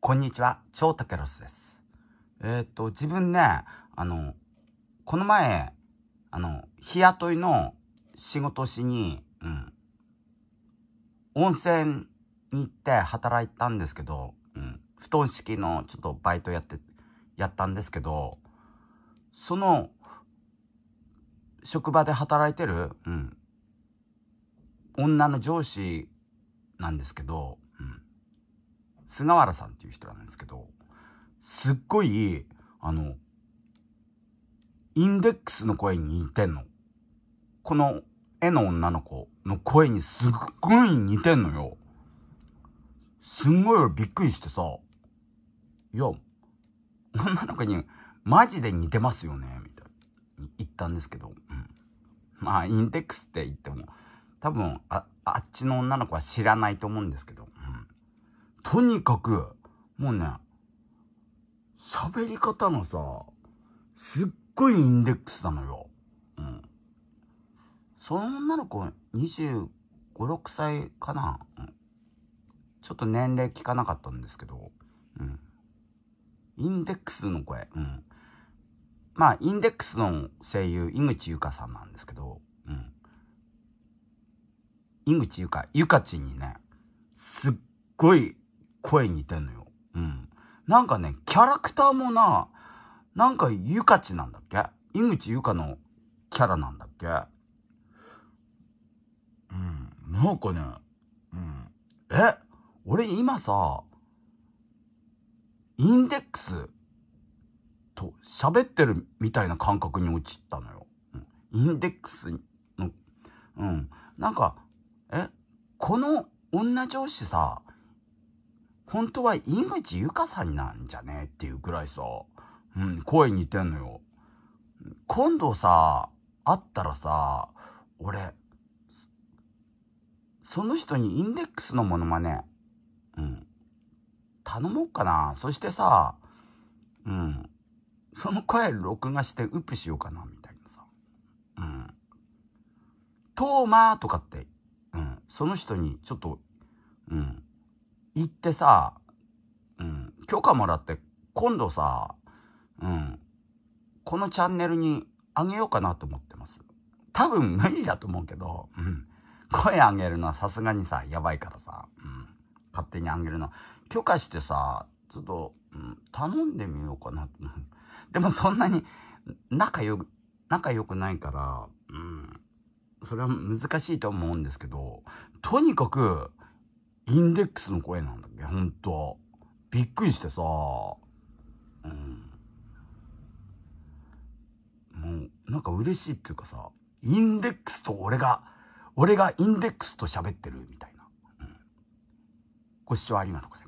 こんにちは、超竹ロスです。えっ、ー、と、自分ね、あの、この前、あの、日雇いの仕事しに、うん、温泉に行って働いたんですけど、うん、布団式のちょっとバイトやって、やったんですけど、その、職場で働いてる、うん、女の上司なんですけど、菅原さんっていう人なんですけど、すっごい、あの、インデックスの声に似てんの。この絵の女の子の声にすっごい似てんのよ。すんごいびっくりしてさ、いや、女の子にマジで似てますよね、みたいに言ったんですけど、うん、まあ、インデックスって言っても、多分あ、あっちの女の子は知らないと思うんですけど、とにかく、もうね、喋り方のさ、すっごいインデックスなのよ。うん。その女の子、25、6歳かな、うん、ちょっと年齢聞かなかったんですけど、うん。インデックスの声、うん。まあ、インデックスの声優、井口優香さんなんですけど、うん。井口優香、ゆかちんにね、すっごい声似てんのよ。うん。なんかね、キャラクターもな、なんかゆかちなんだっけ井口ゆかのキャラなんだっけうん。なんかね、うん。え俺今さ、インデックスと喋ってるみたいな感覚に陥ったのよ。インデックスの、うん。なんか、え、この女上司さ、本当は井口ゆかさんなんじゃねっていうくらいさ、うん、声似てんのよ。今度さ、会ったらさ、俺、その人にインデックスのモノマネ、うん、頼もうかな。そしてさ、うん、その声録画してウップしようかな、みたいなさ。うん。トーマーとかって、うん、その人にちょっと、うん、行ってさ、うん、許可もらって今度さ、うん、このチャンネルにあげようかなと思ってます。多分無理だと思うけど、うん、声あげるのはさすがにさ、やばいからさ、うん、勝手にあげるの。許可してさ、ちょっと、うん、頼んでみようかな。でもそんなに仲良く、仲良くないから、うん、それは難しいと思うんですけど、とにかく、インデックスの声なんだっけほんと。びっくりしてさ。うん。もう、なんか嬉しいっていうかさ、インデックスと俺が、俺がインデックスと喋ってるみたいな。うん。ご視聴ありがとうございます。